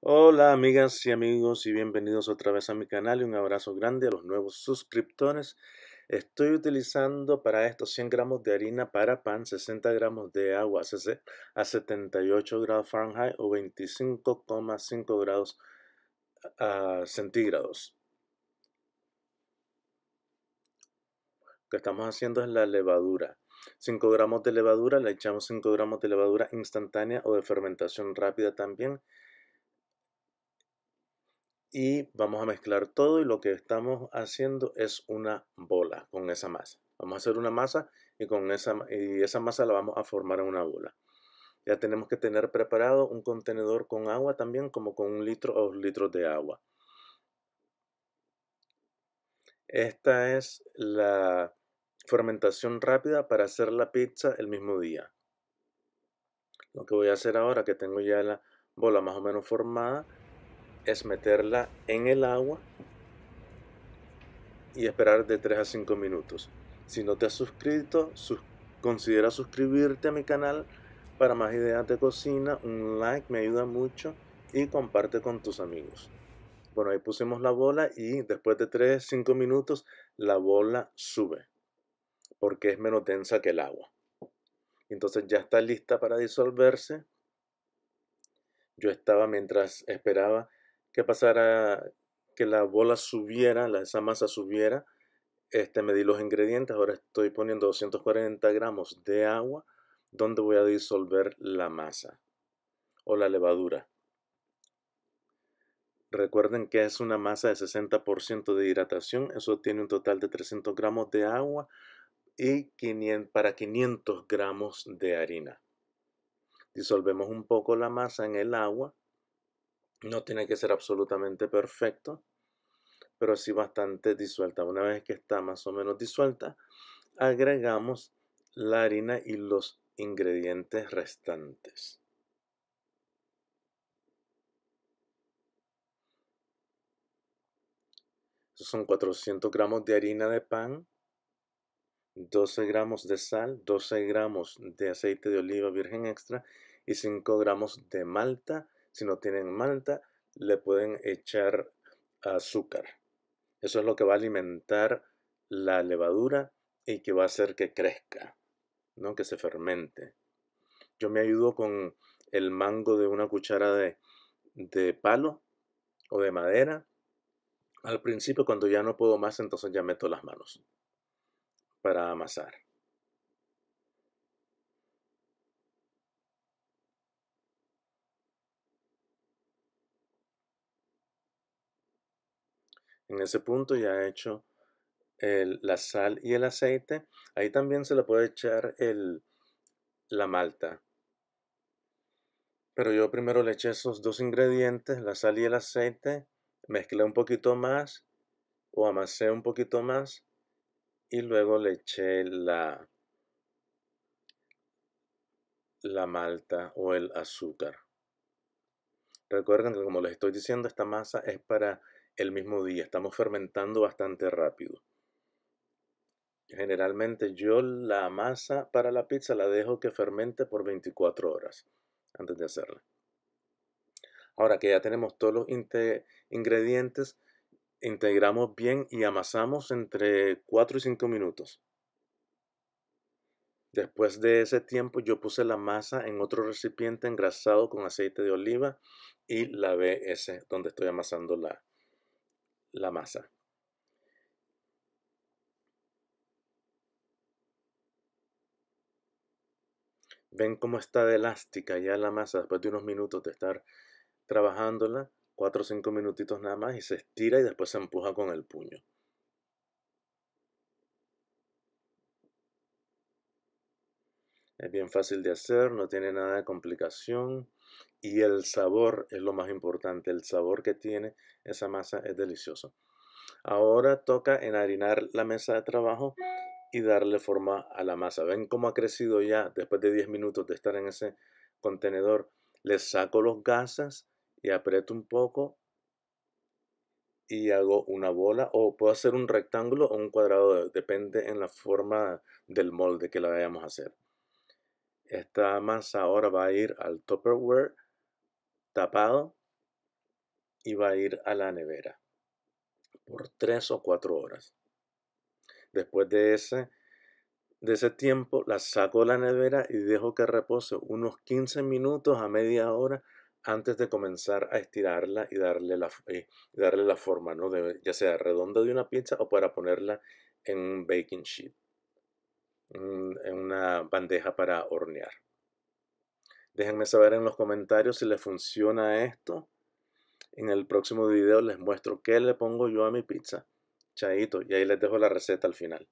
Hola amigas y amigos y bienvenidos otra vez a mi canal y un abrazo grande a los nuevos suscriptores. Estoy utilizando para esto 100 gramos de harina para pan, 60 gramos de agua CC a 78 grados Fahrenheit o 25,5 grados centígrados. Lo que estamos haciendo es la levadura. 5 gramos de levadura, le echamos 5 gramos de levadura instantánea o de fermentación rápida también y vamos a mezclar todo y lo que estamos haciendo es una bola con esa masa. Vamos a hacer una masa y con esa, y esa masa la vamos a formar en una bola. Ya tenemos que tener preparado un contenedor con agua también, como con un litro o dos litros de agua. Esta es la fermentación rápida para hacer la pizza el mismo día. Lo que voy a hacer ahora que tengo ya la bola más o menos formada es meterla en el agua y esperar de 3 a 5 minutos. Si no te has suscrito, considera suscribirte a mi canal para más ideas de cocina. Un like me ayuda mucho y comparte con tus amigos. Bueno, ahí pusimos la bola y después de 3, 5 minutos la bola sube porque es menos densa que el agua. Entonces ya está lista para disolverse. Yo estaba mientras esperaba que pasara que la bola subiera, la, esa masa subiera, este, medí los ingredientes, ahora estoy poniendo 240 gramos de agua donde voy a disolver la masa o la levadura. Recuerden que es una masa de 60% de hidratación, eso tiene un total de 300 gramos de agua y 500, para 500 gramos de harina. Disolvemos un poco la masa en el agua no tiene que ser absolutamente perfecto, pero sí bastante disuelta. Una vez que está más o menos disuelta, agregamos la harina y los ingredientes restantes. son 400 gramos de harina de pan, 12 gramos de sal, 12 gramos de aceite de oliva virgen extra y 5 gramos de malta si no tienen malta, le pueden echar azúcar. Eso es lo que va a alimentar la levadura y que va a hacer que crezca, ¿no? que se fermente. Yo me ayudo con el mango de una cuchara de, de palo o de madera. Al principio, cuando ya no puedo más, entonces ya meto las manos para amasar. en ese punto ya he hecho la sal y el aceite. Ahí también se le puede echar la malta. Pero yo primero le eché esos dos ingredientes, la sal y el aceite, mezclé un poquito más o amasé un poquito más y luego le eché la, la malta o el azúcar. Recuerden que como les estoy diciendo, esta masa es para el mismo día. Estamos fermentando bastante rápido. Generalmente yo la masa para la pizza la dejo que fermente por 24 horas antes de hacerla. Ahora que ya tenemos todos los ingredientes, integramos bien y amasamos entre 4 y 5 minutos. Después de ese tiempo yo puse la masa en otro recipiente engrasado con aceite de oliva y la ese donde estoy amasando la, la masa. Ven cómo está de elástica ya la masa después de unos minutos de estar trabajándola, 4 o 5 minutitos nada más y se estira y después se empuja con el puño. Es bien fácil de hacer, no tiene nada de complicación. Y el sabor es lo más importante. El sabor que tiene esa masa es delicioso. Ahora toca enharinar la mesa de trabajo y darle forma a la masa. Ven cómo ha crecido ya después de 10 minutos de estar en ese contenedor. Le saco los gases y aprieto un poco y hago una bola o puedo hacer un rectángulo o un cuadrado, depende en la forma del molde que la vayamos a hacer. Esta masa ahora va a ir al Tupperware tapado y va a ir a la nevera por tres o cuatro horas. Después de ese, de ese tiempo la saco de la nevera y dejo que repose unos 15 minutos a media hora antes de comenzar a estirarla y darle la, eh, darle la forma, ya sea redonda de una pizza o para ponerla en un baking sheet en eh, una bandeja para hornear. Déjenme saber en los comentarios si les funciona esto. En el próximo video les muestro qué le pongo yo a mi pizza. Chaito, y ahí les dejo la receta al final.